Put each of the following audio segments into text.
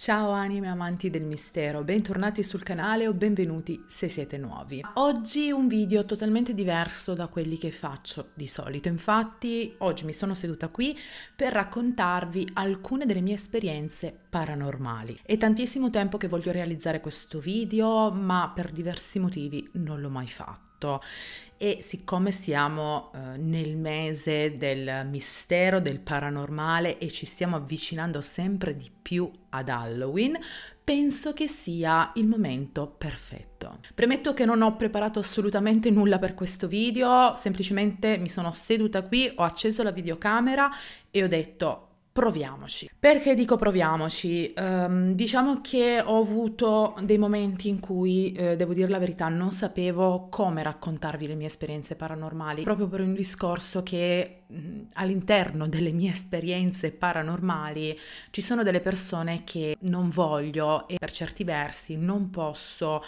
Ciao anime amanti del mistero, bentornati sul canale o benvenuti se siete nuovi. Oggi un video totalmente diverso da quelli che faccio di solito, infatti oggi mi sono seduta qui per raccontarvi alcune delle mie esperienze paranormali. È tantissimo tempo che voglio realizzare questo video, ma per diversi motivi non l'ho mai fatto fatto. E siccome siamo eh, nel mese del mistero, del paranormale e ci stiamo avvicinando sempre di più ad Halloween, penso che sia il momento perfetto. Premetto che non ho preparato assolutamente nulla per questo video, semplicemente mi sono seduta qui, ho acceso la videocamera e ho detto proviamoci. Perché dico proviamoci? Um, diciamo che ho avuto dei momenti in cui, eh, devo dire la verità, non sapevo come raccontarvi le mie esperienze paranormali, proprio per un discorso che mh, mm, all'interno delle mie esperienze paranormali ci sono delle persone che non voglio e per certi versi non posso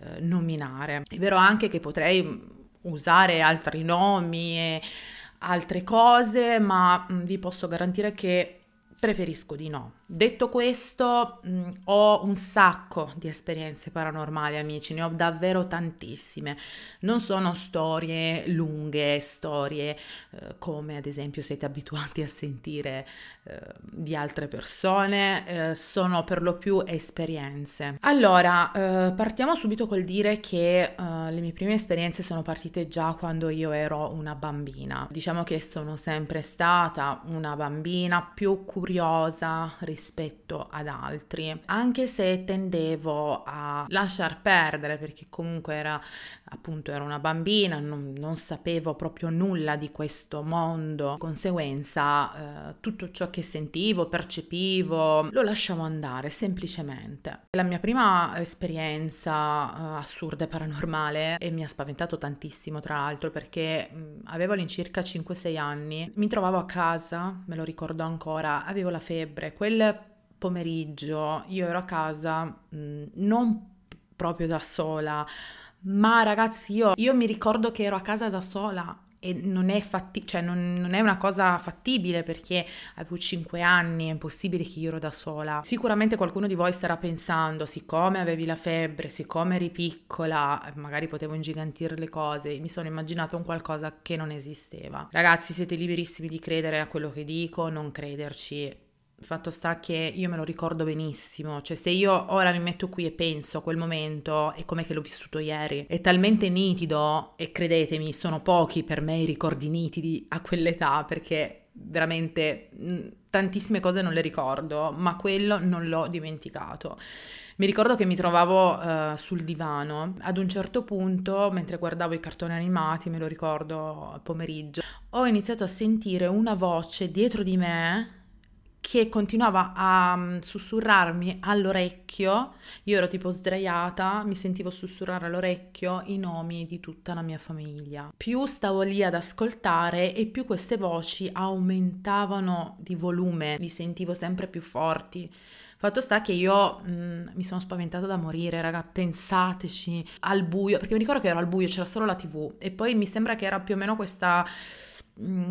eh, nominare. È vero anche che potrei mm, usare altri nomi e altre cose, ma mm, vi posso garantire che preferisco di no. Detto questo, ho un sacco di esperienze paranormali, amici, ne ho davvero tantissime. Non sono storie lunghe, storie eh, come ad esempio siete abituati a sentire eh, di altre persone, eh, sono per lo più esperienze. Allora, eh, partiamo subito col dire che eh, le mie prime esperienze sono partite già quando io ero una bambina. Diciamo che sono sempre stata una bambina più curiosa rispetto rispetto ad altri, anche se tendevo a lasciar perdere perché comunque era appunto ero una bambina, non, non sapevo proprio nulla di questo mondo, di conseguenza eh, tutto ciò che sentivo, percepivo, lo lasciavo andare semplicemente. La mia prima esperienza eh, assurda e paranormale, e mi ha spaventato tantissimo tra l'altro perché mh, mm, avevo all'incirca 5-6 anni, mi trovavo a casa, me lo ricordo ancora, avevo la febbre, quel pomeriggio io ero a casa mh, mm, non proprio da sola, ma ragazzi, io, io mi ricordo che ero a casa da sola e non è, fatti- cioè non, non è, una cosa fattibile perché avevo 5 anni, è impossibile che io ero da sola. Sicuramente qualcuno di voi starà pensando, siccome avevi la febbre, siccome eri piccola, magari potevo ingigantire le cose, mi sono immaginato un qualcosa che non esisteva. Ragazzi, siete liberissimi di credere a quello che dico, non crederci fatto sta che io me lo ricordo benissimo, cioè se io ora mi metto qui e penso a quel momento e come che l'ho vissuto ieri, è talmente nitido e credetemi, sono pochi per me i ricordi nitidi a quell'età perché veramente mm, tantissime cose non le ricordo, ma quello non l'ho dimenticato. Mi ricordo che mi trovavo uh, sul divano, ad un certo punto, mentre guardavo i cartoni animati, me lo ricordo pomeriggio, ho iniziato a sentire una voce dietro di me che continuava a mm, sussurrarmi all'orecchio, io ero tipo sdraiata, mi sentivo sussurrare all'orecchio i nomi di tutta la mia famiglia. Più stavo lì ad ascoltare e più queste voci aumentavano di volume, li sentivo sempre più forti. Fatto sta che io mh, mm, mi sono spaventata da morire, raga, pensateci al buio, perché mi ricordo che ero al buio, c'era solo la tv e poi mi sembra che era più o meno questa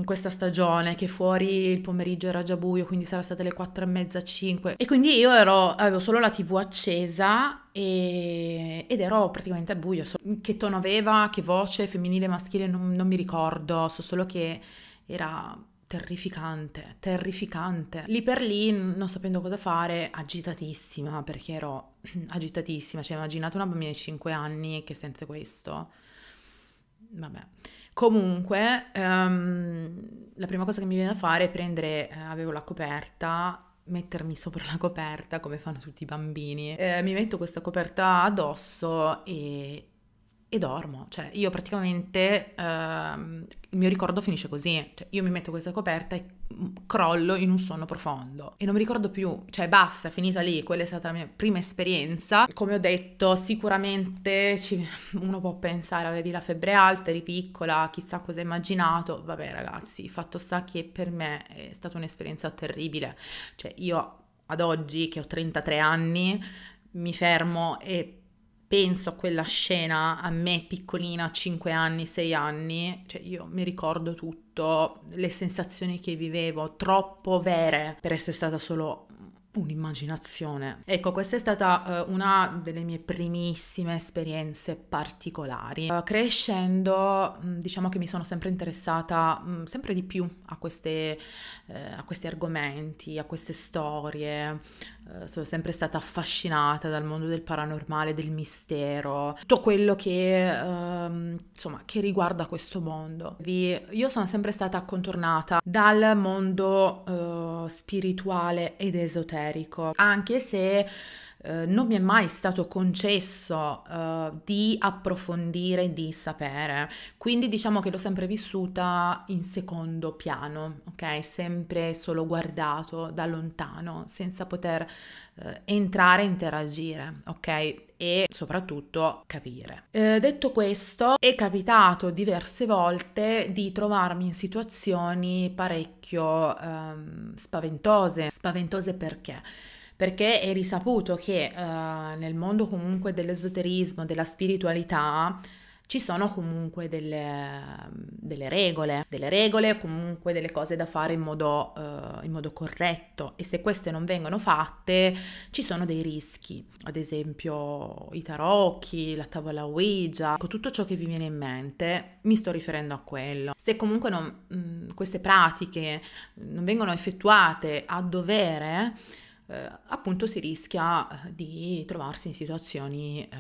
questa stagione che fuori il pomeriggio era già buio quindi sarà state le 4 e mezza 5 e quindi io ero, avevo solo la tv accesa e, ed ero praticamente al buio che tono aveva che voce femminile maschile non, non mi ricordo so solo che era terrificante, terrificante. Lì per lì, non sapendo cosa fare, agitatissima, perché ero agitatissima, cioè immaginate una bambina di 5 anni che sente questo. Vabbè. Comunque, um, la prima cosa che mi viene da fare è prendere, eh, avevo la coperta, mettermi sopra la coperta come fanno tutti i bambini. Eh, mi metto questa coperta addosso e, e dormo. Cioè, io praticamente, eh, il mio ricordo finisce così. Cioè, io mi metto questa coperta e crollo in un sonno profondo e non mi ricordo più, cioè basta, finita lì, quella è stata la mia prima esperienza. Come ho detto, sicuramente ci, uno può pensare avevi la febbre alta, eri piccola, chissà cosa hai immaginato. Vabbè ragazzi, fatto sta che per me è stata un'esperienza terribile. Cioè io ad oggi che ho 33 anni mi fermo e penso a quella scena, a me piccolina, 5 anni, 6 anni, cioè io mi ricordo tutto, le sensazioni che vivevo, troppo vere per essere stata solo un'immaginazione. Ecco, questa è stata uh, una delle mie primissime esperienze particolari. Uh, crescendo, mh, mm, diciamo che mi sono sempre interessata mh, mm, sempre di più a, queste, uh, a questi argomenti, a queste storie. Eh, sono sempre stata affascinata dal mondo del paranormale, del mistero, tutto quello che, ehm, insomma, che riguarda questo mondo. io sono sempre stata contornata dal mondo eh, spirituale ed esoterico, anche se eh, non mi è mai stato concesso eh, di approfondire, di sapere, quindi diciamo che l'ho sempre vissuta in secondo piano, ok? Sempre solo guardato da lontano, senza poter eh, entrare e interagire, ok? e soprattutto capire. Eh, detto questo, è capitato diverse volte di trovarmi in situazioni parecchio ehm, spaventose. Spaventose perché? perché è risaputo che uh, nel mondo comunque dell'esoterismo, della spiritualità, ci sono comunque delle, delle, regole, delle regole, comunque delle cose da fare in modo, uh, in modo, corretto e se queste non vengono fatte ci sono dei rischi, ad esempio i tarocchi, la tavola Ouija, ecco, tutto ciò che vi viene in mente mi sto riferendo a quello. Se comunque non, mh, mm, queste pratiche non vengono effettuate a dovere, eh, appunto si rischia eh, di trovarsi in situazioni eh,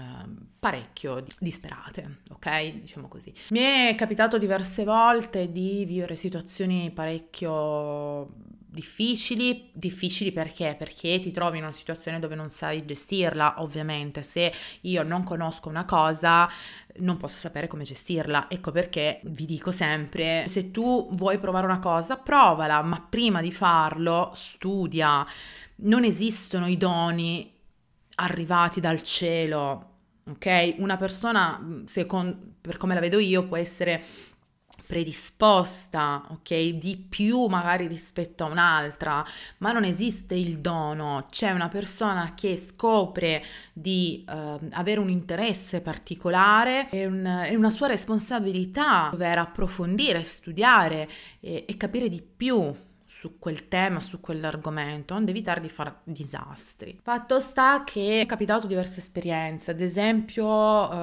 parecchio disperate, ok? Diciamo così. Mi è capitato diverse volte di vivere situazioni parecchio difficili, difficili perché? Perché ti trovi in una situazione dove non sai gestirla, ovviamente, se io non conosco una cosa non posso sapere come gestirla, ecco perché vi dico sempre, se tu vuoi provare una cosa, provala, ma prima di farlo studia, non esistono i doni arrivati dal cielo, ok? Una persona, mm, secondo, per come la vedo io, può essere predisposta, ok, di più magari rispetto a un'altra, ma non esiste il dono, c'è una persona che scopre di eh, avere un interesse particolare, e un, una sua responsabilità dover approfondire, studiare e, e capire di più su quel tema, su quell'argomento, onde evitare di fare disastri. Fatto sta che è capitato diverse esperienze, ad esempio eh,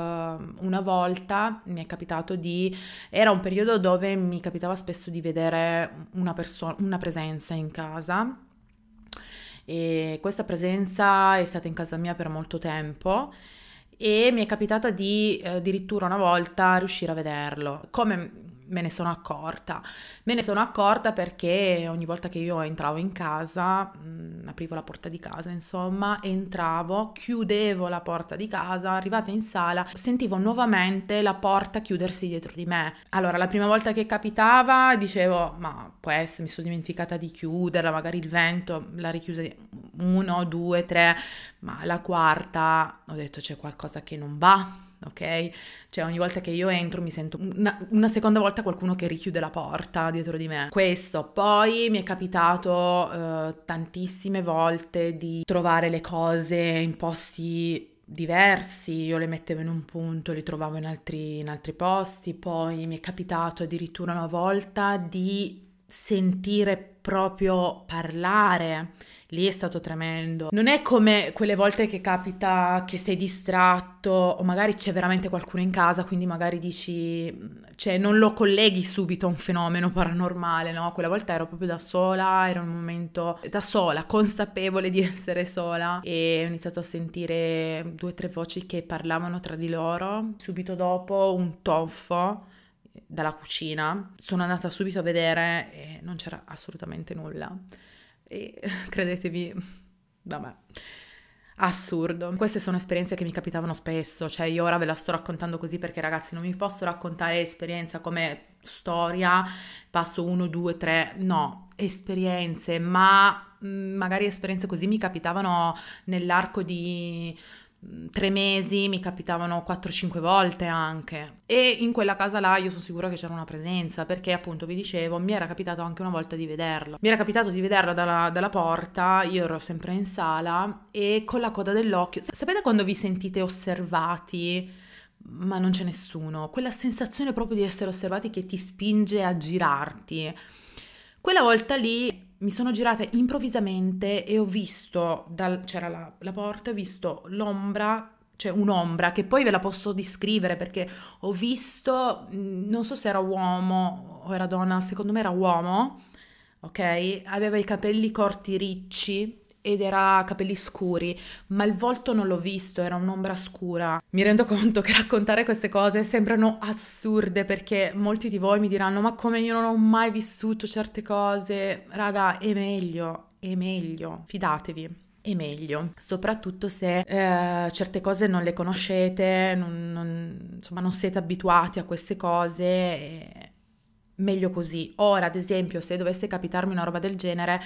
una volta mi è capitato di... era un periodo dove mi capitava spesso di vedere una, perso- una presenza in casa e questa presenza è stata in casa mia per molto tempo e mi è capitata di eh, addirittura una volta riuscire a vederlo. Come me ne sono accorta. Me ne sono accorta perché ogni volta che io entravo in casa, mh, mm, aprivo la porta di casa, insomma, entravo, chiudevo la porta di casa, arrivata in sala, sentivo nuovamente la porta chiudersi dietro di me. Allora, la prima volta che capitava dicevo, ma può essere, mi sono dimenticata di chiuderla, magari il vento l'ha richiusa uno, due, tre, ma la quarta ho detto c'è qualcosa che non va ok? Cioè ogni volta che io entro mi sento una, una, seconda volta qualcuno che richiude la porta dietro di me. Questo poi mi è capitato eh, tantissime volte di trovare le cose in posti diversi, io le mettevo in un punto, le trovavo in altri, in altri posti, poi mi è capitato addirittura una volta di sentire proprio parlare. Lì è stato tremendo. Non è come quelle volte che capita che sei distratto o magari c'è veramente qualcuno in casa, quindi magari dici, mm, cioè non lo colleghi subito a un fenomeno paranormale, no? Quella volta ero proprio da sola, era un momento da sola, consapevole di essere sola e ho iniziato a sentire due o tre voci che parlavano tra di loro. Subito dopo un toffo dalla cucina, sono andata subito a vedere e non c'era assolutamente nulla. E credetemi, vabbè assurdo. Queste sono esperienze che mi capitavano spesso, cioè io ora ve la sto raccontando così perché ragazzi non mi posso raccontare esperienza come storia, passo 1, 2, 3, no, esperienze, ma mm, magari esperienze così mi capitavano nell'arco di Mm, tre mesi mi capitavano 4-5 volte anche e in quella casa là io sono sicura che c'era una presenza perché appunto vi dicevo mi era capitato anche una volta di vederlo mi era capitato di vederlo dalla, dalla porta io ero sempre in sala e con la coda dell'occhio sapete quando vi sentite osservati ma non c'è nessuno quella sensazione proprio di essere osservati che ti spinge a girarti quella volta lì mi sono girata improvvisamente e ho visto, dal, c'era la, la porta, ho visto l'ombra cioè un'ombra che poi ve la posso descrivere perché ho visto, mm, non so se era uomo o era donna, secondo me era uomo, ok? Aveva i capelli corti ricci, ed era capelli scuri, ma il volto non l'ho visto, era un'ombra scura. Mi rendo conto che raccontare queste cose sembrano assurde perché molti di voi mi diranno ma come io non ho mai vissuto certe cose, raga è meglio, è meglio, fidatevi meglio, soprattutto se eh, certe cose non le conoscete, non, non, insomma non siete abituati a queste cose. Eh, meglio così. Ora, ad esempio, se dovesse capitarmi una roba del genere,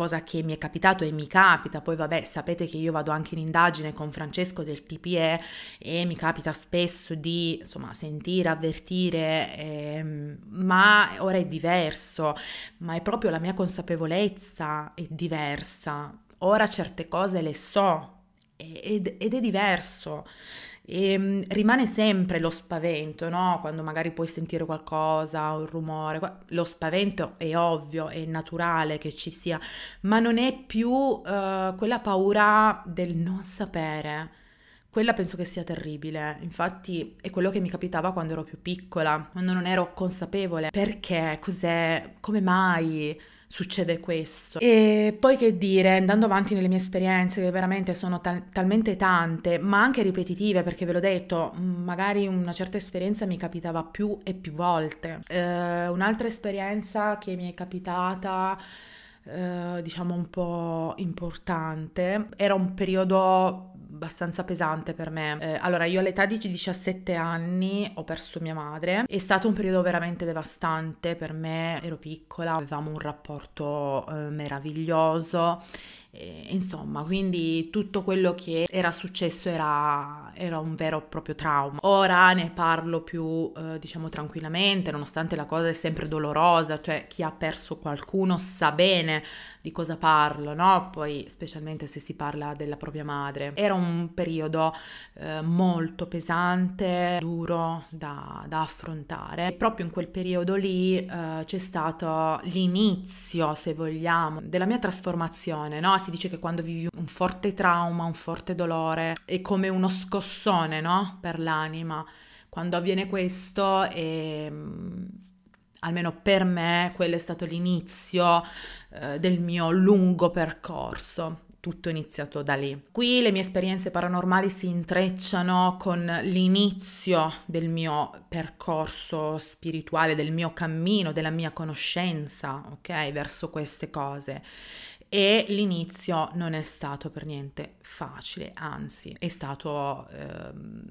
cosa che mi è capitato e mi capita, poi vabbè sapete che io vado anche in indagine con Francesco del TPE e mi capita spesso di insomma sentire, avvertire, ehm, ma ora è diverso, ma è proprio la mia consapevolezza è diversa, ora certe cose le so ed, ed è diverso. E ehm, rimane sempre lo spavento, no? Quando magari puoi sentire qualcosa, un rumore, lo spavento è ovvio, è naturale che ci sia, ma non è più uh, quella paura del non sapere. Quella penso che sia terribile, infatti è quello che mi capitava quando ero più piccola, quando non ero consapevole. Perché? Cos'è? Come mai? succede questo. E poi che dire, andando avanti nelle mie esperienze, che veramente sono tal talmente tante, ma anche ripetitive, perché ve l'ho detto, mm, magari una certa esperienza mi capitava più e più volte. Eh, un'altra esperienza che mi è capitata... Eh, diciamo un po' importante era un periodo abbastanza pesante per me. Eh, allora, io all'età di 17 anni ho perso mia madre, è stato un periodo veramente devastante per me, ero piccola, avevamo un rapporto eh, meraviglioso e, eh, insomma, quindi tutto quello che era successo era, era, un vero e proprio trauma. Ora ne parlo più, eh, diciamo, tranquillamente, nonostante la cosa è sempre dolorosa, cioè chi ha perso qualcuno sa bene di cosa parlo, no? Poi, specialmente se si parla della propria madre. Era un periodo eh, molto pesante, duro da, da, affrontare. E proprio in quel periodo lì eh, c'è stato l'inizio, se vogliamo, della mia trasformazione, no? si dice che quando vivi un forte trauma, un forte dolore, è come uno scossone, no? Per l'anima. Quando avviene questo è ehm, almeno per me, quello è stato l'inizio eh, del mio lungo percorso. Tutto iniziato da lì. Qui le mie esperienze paranormali si intrecciano con l'inizio del mio percorso spirituale, del mio cammino, della mia conoscenza, ok, verso queste cose e l'inizio non è stato per niente facile, anzi è stato... Ehm,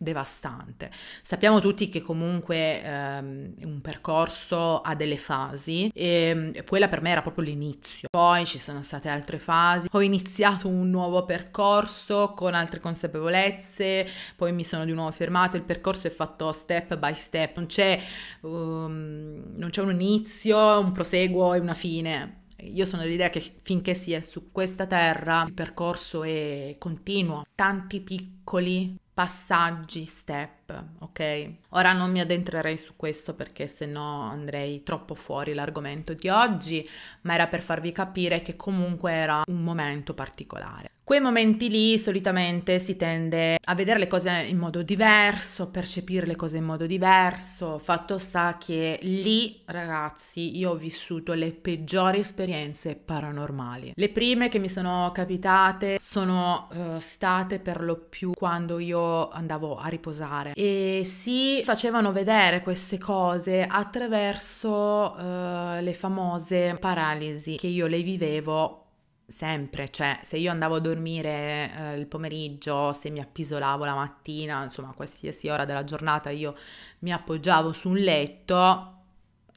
devastante. Sappiamo tutti che comunque ehm, un percorso ha delle fasi e, ehm, e quella per me era proprio l'inizio. Poi ci sono state altre fasi, ho iniziato un nuovo percorso con altre consapevolezze, poi mi sono di nuovo fermata, il percorso è fatto step by step, non c'è, um, non c'è un inizio, un proseguo e una fine io sono dell'idea che finché si è su questa terra il percorso è continuo, tanti piccoli passaggi, step ok? Ora non mi addentrerei su questo perché sennò andrei troppo fuori l'argomento di oggi, ma era per farvi capire che comunque era un momento particolare. Quei momenti lì solitamente si tende a vedere le cose in modo diverso, percepire le cose in modo diverso. Fatto sta che lì, ragazzi, io ho vissuto le peggiori esperienze paranormali. Le prime che mi sono capitate sono uh, state per lo più quando io andavo a riposare e si facevano vedere queste cose attraverso uh, le famose paralisi che io le vivevo sempre, cioè se io andavo a dormire eh, il pomeriggio, se mi appisolavo la mattina, insomma qualsiasi ora della giornata io mi appoggiavo su un letto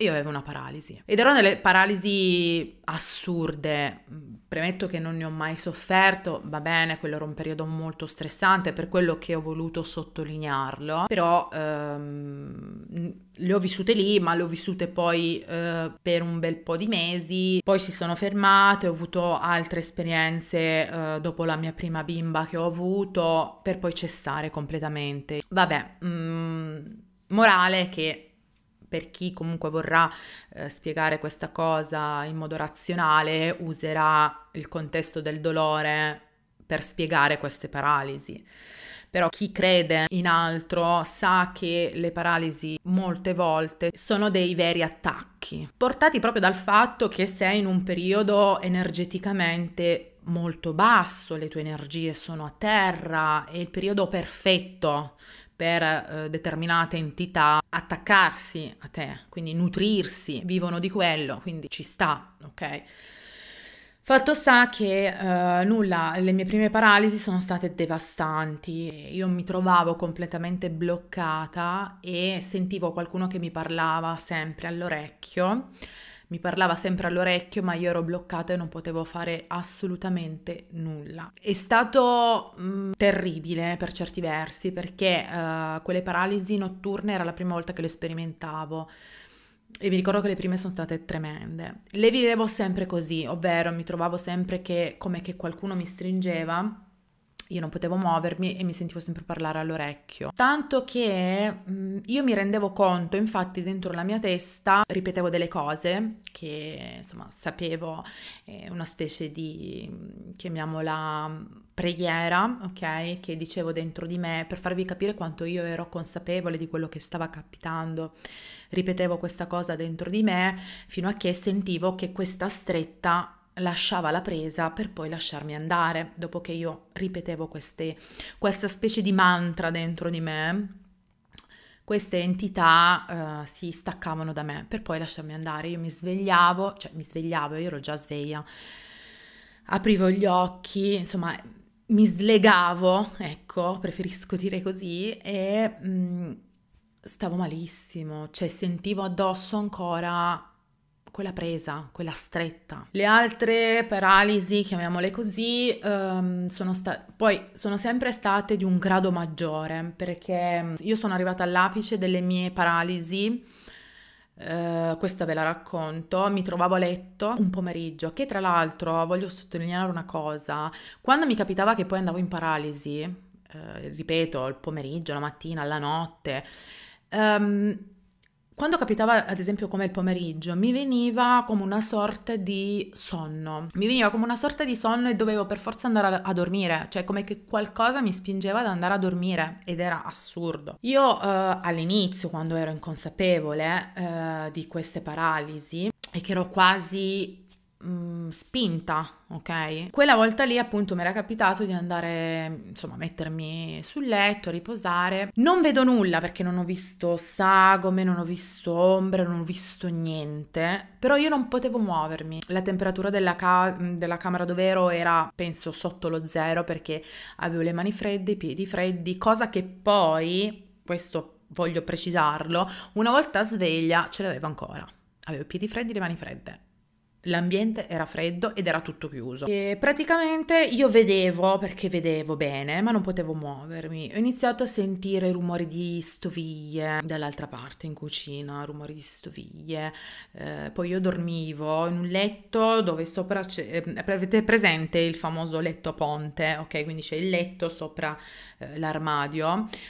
io avevo una paralisi. Ed erano delle paralisi assurde, premetto che non ne ho mai sofferto, va bene, quello era un periodo molto stressante, per quello che ho voluto sottolinearlo, però ehm, le ho vissute lì, ma le ho vissute poi eh, per un bel po' di mesi, poi si sono fermate, ho avuto altre esperienze eh, dopo la mia prima bimba che ho avuto, per poi cessare completamente. Vabbè, mh, mm, morale che per chi comunque vorrà eh, spiegare questa cosa in modo razionale, userà il contesto del dolore per spiegare queste paralisi. Però chi crede in altro sa che le paralisi molte volte sono dei veri attacchi, portati proprio dal fatto che sei in un periodo energeticamente molto basso, le tue energie sono a terra, è il periodo perfetto per eh, determinate entità attaccarsi a te, quindi nutrirsi, vivono di quello, quindi ci sta, ok? Fatto sta che eh, nulla, le mie prime paralisi sono state devastanti, io mi trovavo completamente bloccata e sentivo qualcuno che mi parlava sempre all'orecchio mi parlava sempre all'orecchio, ma io ero bloccata e non potevo fare assolutamente nulla. È stato mh, mm, terribile eh, per certi versi, perché uh, quelle paralisi notturne era la prima volta che le sperimentavo. E mi ricordo che le prime sono state tremende. Le vivevo sempre così, ovvero mi trovavo sempre che, come che qualcuno mi stringeva io non potevo muovermi e mi sentivo sempre parlare all'orecchio. Tanto che mh, mm, io mi rendevo conto, infatti dentro la mia testa ripetevo delle cose che insomma sapevo, eh, una specie di, mm, chiamiamola, mm, preghiera, ok, che dicevo dentro di me per farvi capire quanto io ero consapevole di quello che stava capitando. Ripetevo questa cosa dentro di me fino a che sentivo che questa stretta lasciava la presa per poi lasciarmi andare, dopo che io ripetevo queste, questa specie di mantra dentro di me, queste entità uh, si staccavano da me per poi lasciarmi andare. Io mi svegliavo, cioè mi svegliavo, io ero già sveglia, aprivo gli occhi, insomma mi slegavo, ecco, preferisco dire così, e mh, mm, stavo malissimo, cioè sentivo addosso ancora quella presa, quella stretta. Le altre paralisi, chiamiamole così, ehm, sono sta- poi sono sempre state di un grado maggiore perché mm, io sono arrivata all'apice delle mie paralisi. Eh, questa ve la racconto, mi trovavo a letto un pomeriggio che tra l'altro voglio sottolineare una cosa, quando mi capitava che poi andavo in paralisi, eh, ripeto, il pomeriggio, la mattina, la notte, ehm, quando capitava ad esempio come il pomeriggio, mi veniva come una sorta di sonno. Mi veniva come una sorta di sonno e dovevo per forza andare a, a dormire, cioè come che qualcosa mi spingeva ad andare a dormire ed era assurdo. Io eh, all'inizio, quando ero inconsapevole eh, di queste paralisi e che ero quasi... Mh, mm, spinta, ok? Quella volta lì appunto mi era capitato di andare, insomma, a mettermi sul letto, a riposare. Non vedo nulla perché non ho visto sagome, non ho visto ombre, non ho visto niente, però io non potevo muovermi. La temperatura della, ca- della camera dove ero era, penso, sotto lo zero perché avevo le mani fredde, i piedi freddi, cosa che poi, questo voglio precisarlo, una volta sveglia ce l'avevo ancora. Avevo i piedi freddi le mani fredde L'ambiente era freddo ed era tutto chiuso. E praticamente io vedevo perché vedevo bene, ma non potevo muovermi. Ho iniziato a sentire rumori di stoviglie dall'altra parte in cucina, rumori di stoviglie. Eh, poi io dormivo in un letto dove sopra c'è, ehm, avete presente il famoso letto ponte, ok? Quindi c'è il letto sopra eh, l'armadio.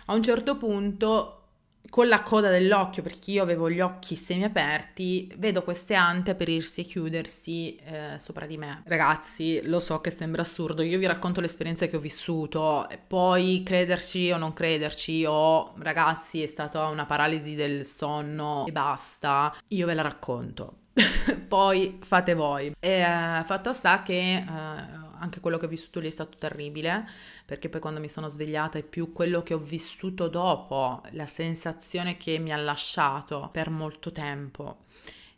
A un certo punto con la coda dell'occhio, perché io avevo gli occhi semiaperti, vedo queste ante aprirsi e chiudersi eh, sopra di me. Ragazzi, lo so che sembra assurdo, io vi racconto l'esperienza che ho vissuto, poi crederci o non crederci, o ragazzi è stata una paralisi del sonno e basta, io ve la racconto. poi fate voi. E, eh, fatto sta che... Eh, anche quello che ho vissuto lì è stato terribile, perché poi quando mi sono svegliata è più quello che ho vissuto dopo, la sensazione che mi ha lasciato per molto tempo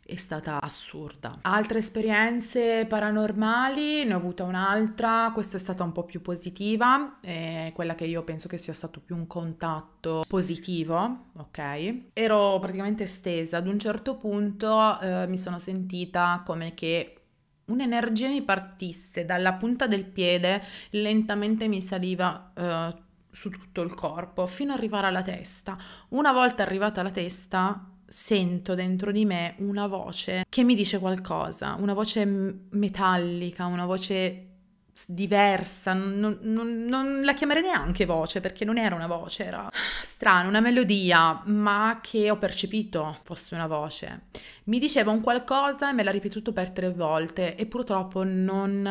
è stata assurda. Altre esperienze paranormali, ne ho avuta un'altra, questa è stata un po' più positiva, è quella che io penso che sia stato più un contatto positivo, ok? Ero praticamente stesa, ad un certo punto eh, mi sono sentita come che un'energia mi partisse dalla punta del piede, lentamente mi saliva eh, su tutto il corpo fino ad arrivare alla testa. Una volta arrivata alla testa, sento dentro di me una voce che mi dice qualcosa, una voce metallica, una voce diversa, non, non, non, la chiamerei neanche voce perché non era una voce, era strana, una melodia, ma che ho percepito fosse una voce. Mi diceva un qualcosa e me l'ha ripetuto per tre volte e purtroppo non,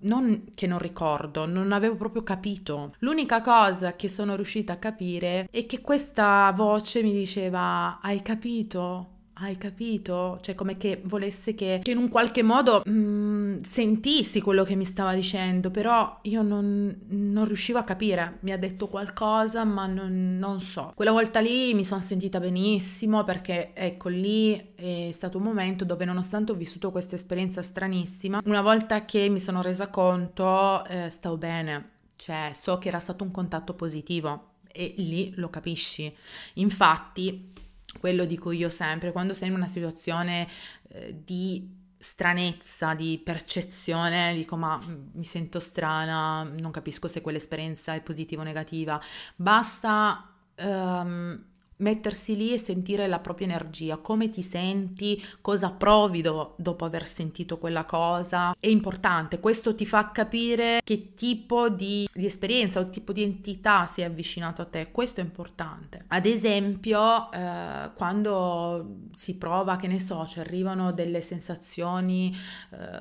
non che non ricordo, non avevo proprio capito. L'unica cosa che sono riuscita a capire è che questa voce mi diceva hai capito? Hai capito? Cioè, come che volesse che, che in un qualche modo mh, mm, sentissi quello che mi stava dicendo, però io non, non riuscivo a capire. Mi ha detto qualcosa, ma non, non so. Quella volta lì mi sono sentita benissimo perché, ecco, lì è stato un momento dove, nonostante ho vissuto questa esperienza stranissima, una volta che mi sono resa conto, eh, stavo bene. Cioè, so che era stato un contatto positivo e lì lo capisci. Infatti, quello dico io sempre, quando sei in una situazione eh, di stranezza, di percezione, dico ma mm, mi sento strana, non capisco se quell'esperienza è positiva o negativa, basta... Um, mettersi lì e sentire la propria energia, come ti senti, cosa provi do, dopo aver sentito quella cosa. È importante, questo ti fa capire che tipo di, di esperienza o tipo di entità si è avvicinato a te, questo è importante. Ad esempio, eh, quando si prova, che ne so, ci arrivano delle sensazioni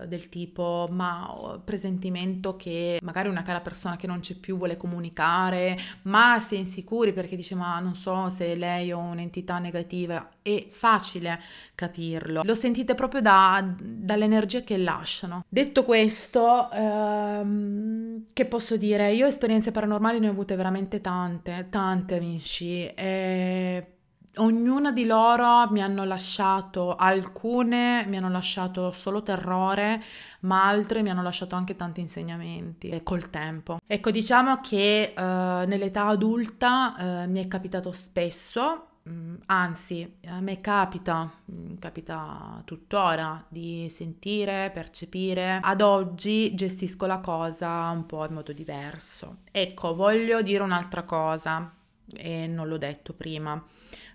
eh, del tipo, ma presentimento che magari una cara persona che non c'è più vuole comunicare, ma si è insicuri perché dice, ma non so se Le lei ho un'entità negativa, è facile capirlo, lo sentite proprio da, dall'energia che lasciano. Detto questo, ehm, che posso dire? Io esperienze paranormali ne ho avute veramente tante, tante amici, e ognuna di loro mi hanno lasciato, alcune mi hanno lasciato solo terrore, ma altre mi hanno lasciato anche tanti insegnamenti e eh, col tempo. Ecco, diciamo che eh, nell'età adulta eh, mi è capitato spesso mm, anzi, a me capita, mm, capita tuttora di sentire, percepire. Ad oggi gestisco la cosa un po' in modo diverso. Ecco, voglio dire un'altra cosa e non l'ho detto prima,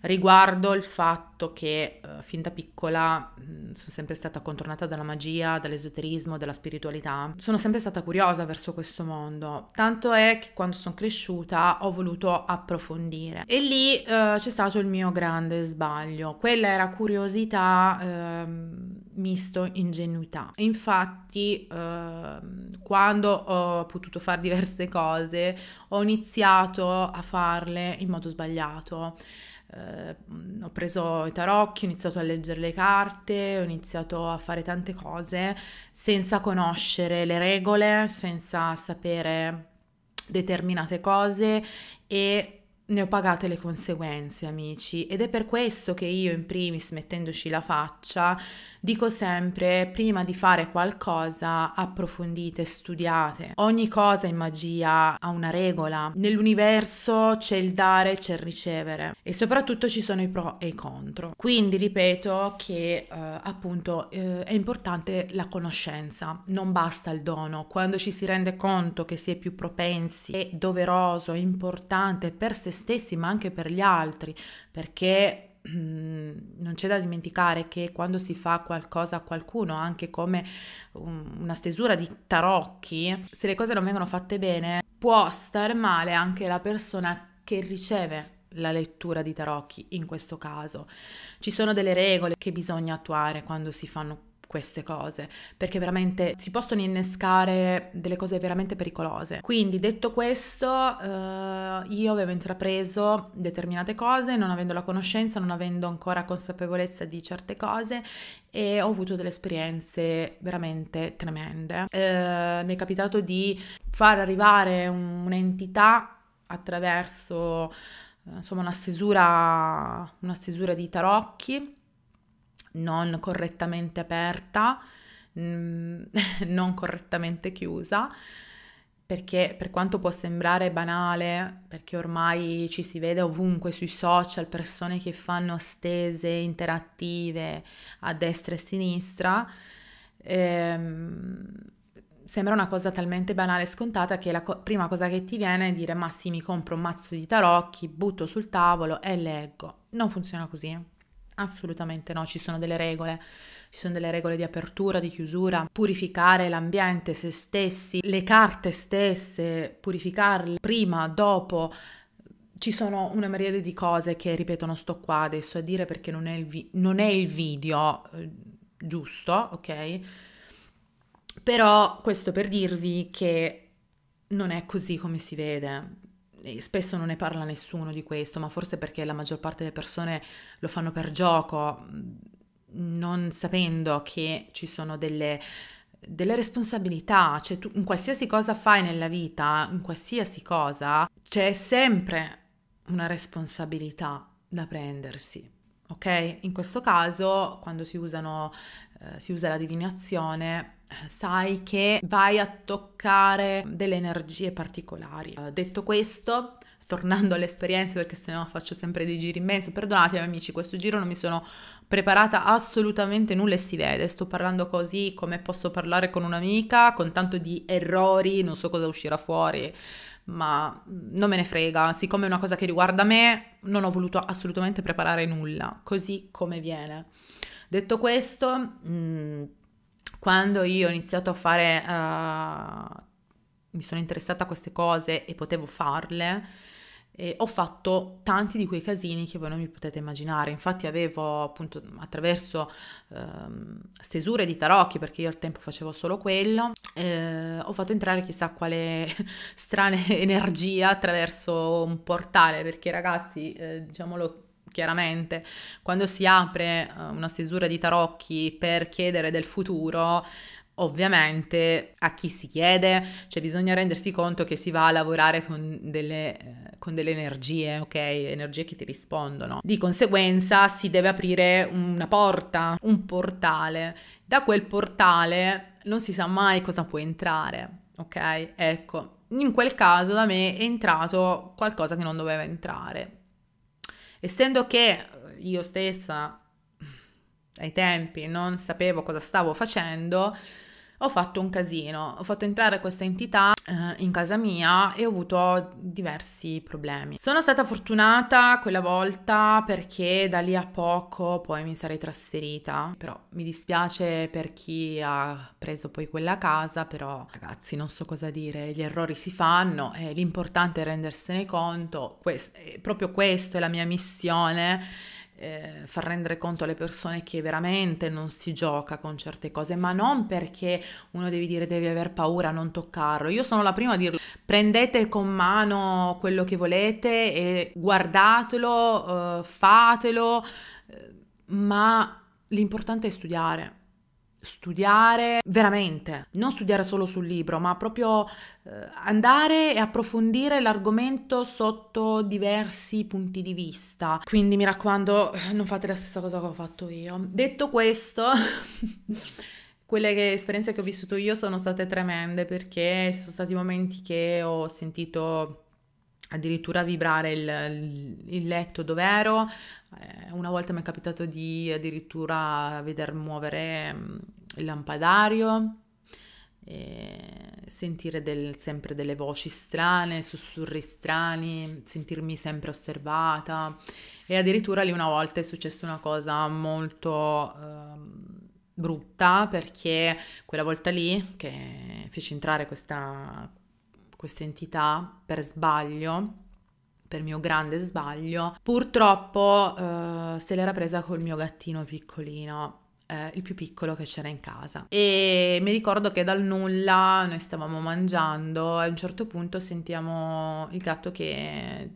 riguardo il fatto che uh, fin da piccola mh, mm, sono sempre stata contornata dalla magia, dall'esoterismo, dalla spiritualità. Sono sempre stata curiosa verso questo mondo, tanto è che quando sono cresciuta ho voluto approfondire e lì uh, c'è stato il mio grande sbaglio. Quella era curiosità uh, misto ingenuità. Infatti ehm, quando ho potuto fare diverse cose ho iniziato a farle leggerle in modo sbagliato. Eh, ho preso i tarocchi, ho iniziato a leggere le carte, ho iniziato a fare tante cose senza conoscere le regole, senza sapere determinate cose e ne ho pagate le conseguenze, amici, ed è per questo che io in primis, mettendoci la faccia, dico sempre, prima di fare qualcosa, approfondite, studiate. Ogni cosa in magia ha una regola. Nell'universo c'è il dare, c'è il ricevere e soprattutto ci sono i pro e i contro. Quindi ripeto che eh, appunto eh, è importante la conoscenza, non basta il dono. Quando ci si rende conto che si è più propensi, è doveroso, è importante per se stessi ma anche per gli altri, perché mm, non c'è da dimenticare che quando si fa qualcosa a qualcuno, anche come una stesura di tarocchi, se le cose non vengono fatte bene, può star male anche la persona che riceve la lettura di tarocchi in questo caso. Ci sono delle regole che bisogna attuare quando si fanno queste cose, perché veramente si possono innescare delle cose veramente pericolose. Quindi detto questo, eh, io avevo intrapreso determinate cose, non avendo la conoscenza, non avendo ancora consapevolezza di certe cose e ho avuto delle esperienze veramente tremende. Eh, mi è capitato di far arrivare un'entità attraverso eh, insomma una stesura, una stesura di tarocchi non correttamente aperta, mm, non correttamente chiusa, perché per quanto può sembrare banale, perché ormai ci si vede ovunque sui social persone che fanno stese interattive a destra e a sinistra, ehm, sembra una cosa talmente banale e scontata che la co- prima cosa che ti viene è dire ma sì mi compro un mazzo di tarocchi, butto sul tavolo e leggo. Non funziona così. Assolutamente no, ci sono delle regole, ci sono delle regole di apertura, di chiusura, purificare l'ambiente, se stessi, le carte stesse, purificarle prima, dopo. Ci sono una miriade di cose che, ripeto, non sto qua adesso a dire perché non è il, vi- non è il video eh, giusto, ok? Però questo per dirvi che non è così come si vede spesso non ne parla nessuno di questo, ma forse perché la maggior parte delle persone lo fanno per gioco, mm, non sapendo che ci sono delle, delle responsabilità, cioè tu in qualsiasi cosa fai nella vita, in qualsiasi cosa, c'è sempre una responsabilità da prendersi. Ok? In questo caso, quando si, usano, eh, si usa la divinazione, sai che vai a toccare delle energie particolari. Eh, detto questo, tornando alle esperienze perché sennò faccio sempre dei giri in mezzo, perdonatemi amici, questo giro non mi sono preparata assolutamente nulla e si vede, sto parlando così come posso parlare con un'amica, con tanto di errori, non so cosa uscirà fuori, ma non me ne frega, siccome è una cosa che riguarda me, non ho voluto assolutamente preparare nulla, così come viene. Detto questo, mh, mm, quando io ho iniziato a fare, uh, mi sono interessata a queste cose e potevo farle, eh, ho fatto tanti di quei casini che voi non vi potete immaginare. Infatti avevo appunto attraverso ehm, stesure di tarocchi, perché io al tempo facevo solo quello, eh, ho fatto entrare chissà quale strana energia attraverso un portale, perché ragazzi, eh, diciamolo chiaramente quando si apre eh, una stesura di tarocchi per chiedere del futuro ovviamente a chi si chiede, cioè bisogna rendersi conto che si va a lavorare con delle, eh, con delle, energie, ok? Energie che ti rispondono. Di conseguenza si deve aprire una porta, un portale. Da quel portale non si sa mai cosa può entrare, ok? Ecco, in quel caso da me è entrato qualcosa che non doveva entrare Essendo che eh, io stessa ai tempi non sapevo cosa stavo facendo, ho fatto un casino, ho fatto entrare questa entità eh, in casa mia e ho avuto diversi problemi. Sono stata fortunata quella volta perché da lì a poco poi mi sarei trasferita, però mi dispiace per chi ha preso poi quella casa, però ragazzi non so cosa dire, gli errori si fanno e l'importante è rendersene conto, eh, questo, proprio questa è la mia missione eh, far rendere conto alle persone che veramente non si gioca con certe cose, ma non perché uno devi dire devi aver paura, non toccarlo. Io sono la prima a dirlo. Prendete con mano quello che volete e guardatelo, eh, fatelo, eh, ma l'importante è studiare studiare veramente, non studiare solo sul libro, ma proprio eh, andare e approfondire l'argomento sotto diversi punti di vista. Quindi mi raccomando, eh, non fate la stessa cosa che ho fatto io. Detto questo, quelle che, esperienze che ho vissuto io sono state tremende perché sono stati momenti che ho sentito addirittura vibrare il, il letto dove ero. Eh, una volta mi è capitato di addirittura veder muovere mm, il lampadario, eh, sentire del, sempre delle voci strane, sussurri strani, sentirmi sempre osservata e addirittura lì una volta è successa una cosa molto eh, brutta perché quella volta lì che feci entrare questa, questa entità per sbaglio per mio grande sbaglio, purtroppo eh, se l'era presa col mio gattino piccolino eh, il più piccolo che c'era in casa. E mi ricordo che dal nulla noi stavamo mangiando a un certo punto sentiamo il gatto che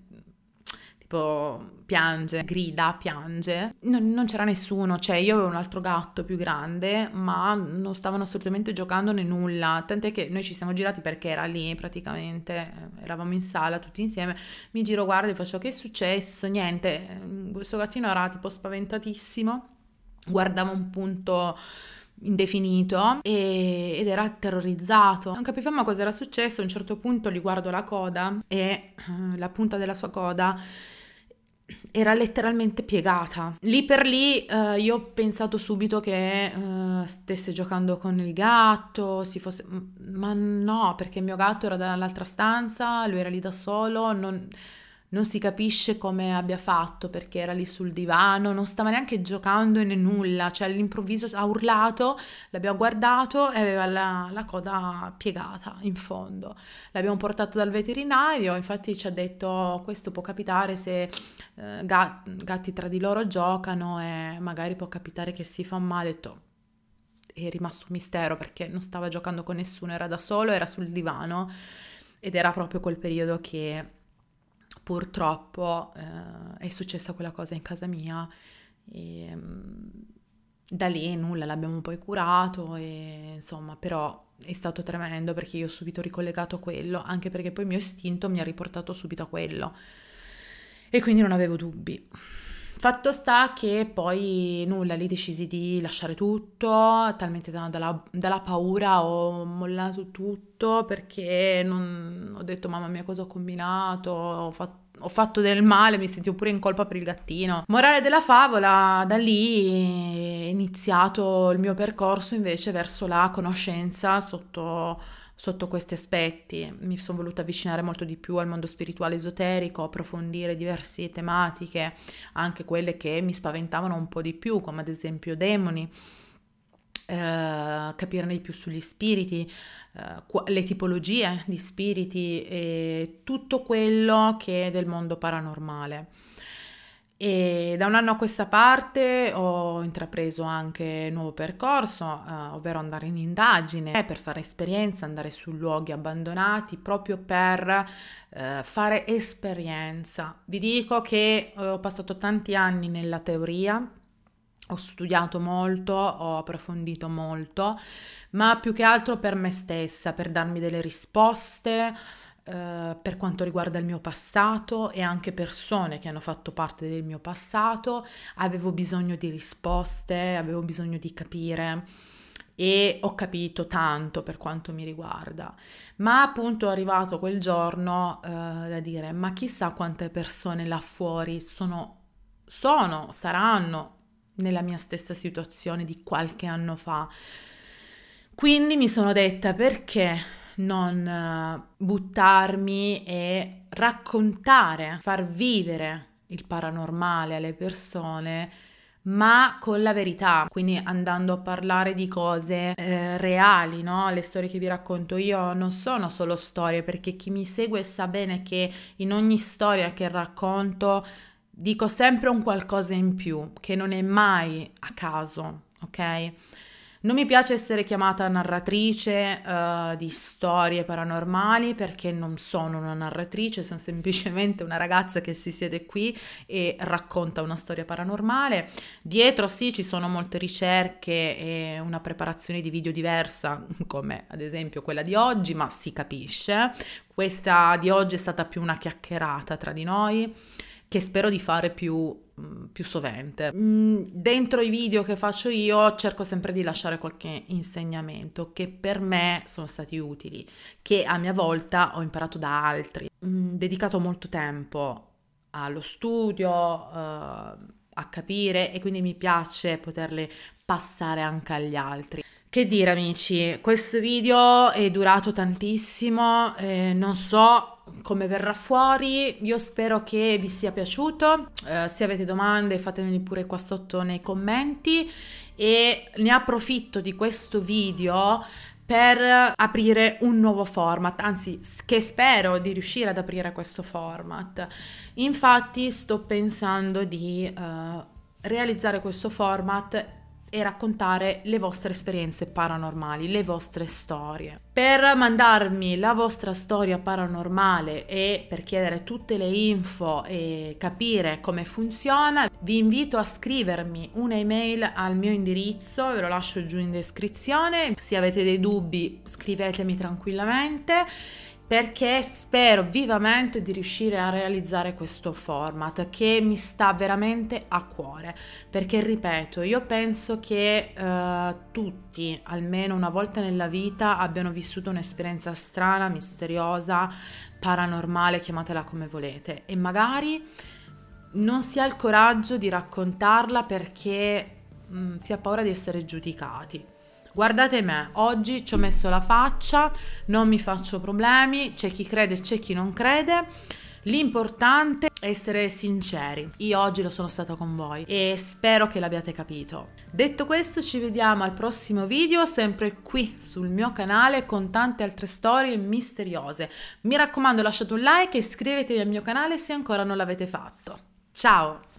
tipo piange, grida, piange. Non, non, c'era nessuno, cioè io avevo un altro gatto più grande, ma non stavano assolutamente giocando né nulla. Tant'è che noi ci siamo girati perché era lì praticamente, eravamo in sala tutti insieme. Mi giro, guardo e faccio che è successo? Niente, eh, questo gattino era tipo spaventatissimo guardava un punto indefinito e, ed era terrorizzato. Non capivamo cosa era successo, a un certo punto gli guardo la coda e uh, la punta della sua coda era letteralmente piegata. Lì per lì uh, io ho pensato subito che uh, stesse giocando con il gatto, si fosse... ma no, perché il mio gatto era dall'altra stanza, lui era lì da solo, non non si capisce come abbia fatto perché era lì sul divano, non stava neanche giocando né nulla, cioè all'improvviso ha urlato, l'abbiamo guardato e aveva la, la coda piegata in fondo. L'abbiamo portato dal veterinario, infatti ci ha detto oh, questo può capitare se eh, gat gatti tra di loro giocano e magari può capitare che si fa male. Top è rimasto un mistero perché non stava giocando con nessuno, era da solo, era sul divano ed era proprio quel periodo che purtroppo eh, è successa quella cosa in casa mia e mm, da lì nulla l'abbiamo poi curato e insomma però è stato tremendo perché io ho subito ricollegato a quello anche perché poi il mio istinto mi ha riportato subito a quello e quindi non avevo dubbi Fatto sta che poi nulla, lì decisi di lasciare tutto, talmente dalla, dalla paura ho mollato tutto perché non, ho detto mamma mia cosa ho combinato, ho fatto ho fatto del male, mi sentivo pure in colpa per il gattino. Morale della favola, da lì è iniziato il mio percorso invece verso la conoscenza sotto sotto questi aspetti. Mi sono voluta avvicinare molto di più al mondo spirituale esoterico, approfondire diverse tematiche, anche quelle che mi spaventavano un po' di più, come ad esempio demoni. Uh, capirne di più sugli spiriti, uh, le tipologie di spiriti e tutto quello che è del mondo paranormale. E da un anno a questa parte ho intrapreso anche un nuovo percorso, eh, ovvero andare in indagine per fare esperienza, andare su luoghi abbandonati proprio per eh, fare esperienza. Vi dico che eh, ho passato tanti anni nella teoria, ho studiato molto, ho approfondito molto, ma più che altro per me stessa, per darmi delle risposte eh, per quanto riguarda il mio passato e anche persone che hanno fatto parte del mio passato, avevo bisogno di risposte, avevo bisogno di capire e ho capito tanto per quanto mi riguarda, ma appunto è arrivato quel giorno eh, da dire ma chissà quante persone là fuori sono, sono, saranno nella mia stessa situazione di qualche anno fa. Quindi mi sono detta perché non eh, buttarmi e raccontare, far vivere il paranormale alle persone ma con la verità, quindi andando a parlare di cose eh, reali, no? Le storie che vi racconto io non sono solo storie, perché chi mi segue sa bene che in ogni storia che racconto dico sempre un qualcosa in più, che non è mai a caso, ok? Non mi piace essere chiamata narratrice uh, di storie paranormali perché non sono una narratrice, sono semplicemente una ragazza che si siede qui e racconta una storia paranormale. Dietro sì ci sono molte ricerche e una preparazione di video diversa, come ad esempio quella di oggi, ma si capisce. Questa di oggi è stata più una chiacchierata tra di noi che spero di fare più, mm, più sovente. Mm, dentro i video che faccio io cerco sempre di lasciare qualche insegnamento che per me sono stati utili, che a mia volta ho imparato da altri. Mm, dedicato molto tempo allo studio, uh, a capire e quindi mi piace poterle passare anche agli altri. Che dire amici, questo video è durato tantissimo, eh, non so come verrà fuori. Io spero che vi sia piaciuto. Eh, se avete domande fatemi pure qua sotto nei commenti e ne approfitto di questo video per aprire un nuovo format, anzi che spero di riuscire ad aprire questo format. Infatti sto pensando di uh, realizzare questo format e raccontare le vostre esperienze paranormali, le vostre storie. Per mandarmi la vostra storia paranormale e per chiedere tutte le info e capire come funziona, vi invito a scrivermi un'email al mio indirizzo, ve lo lascio giù in descrizione. Se avete dei dubbi scrivetemi tranquillamente perché spero vivamente di riuscire a realizzare questo format che mi sta veramente a cuore perché ripeto io penso che eh, tutti almeno una volta nella vita abbiano vissuto un'esperienza strana misteriosa paranormale chiamatela come volete e magari non si ha il coraggio di raccontarla perché mh, mm, si ha paura di essere giudicati guardate me, oggi ci ho messo la faccia, non mi faccio problemi, c'è chi crede, e c'è chi non crede. L'importante è essere sinceri. Io oggi lo sono stata con voi e spero che l'abbiate capito. Detto questo, ci vediamo al prossimo video, sempre qui sul mio canale con tante altre storie misteriose. Mi raccomando, lasciate un like e iscrivetevi al mio canale se ancora non l'avete fatto. Ciao!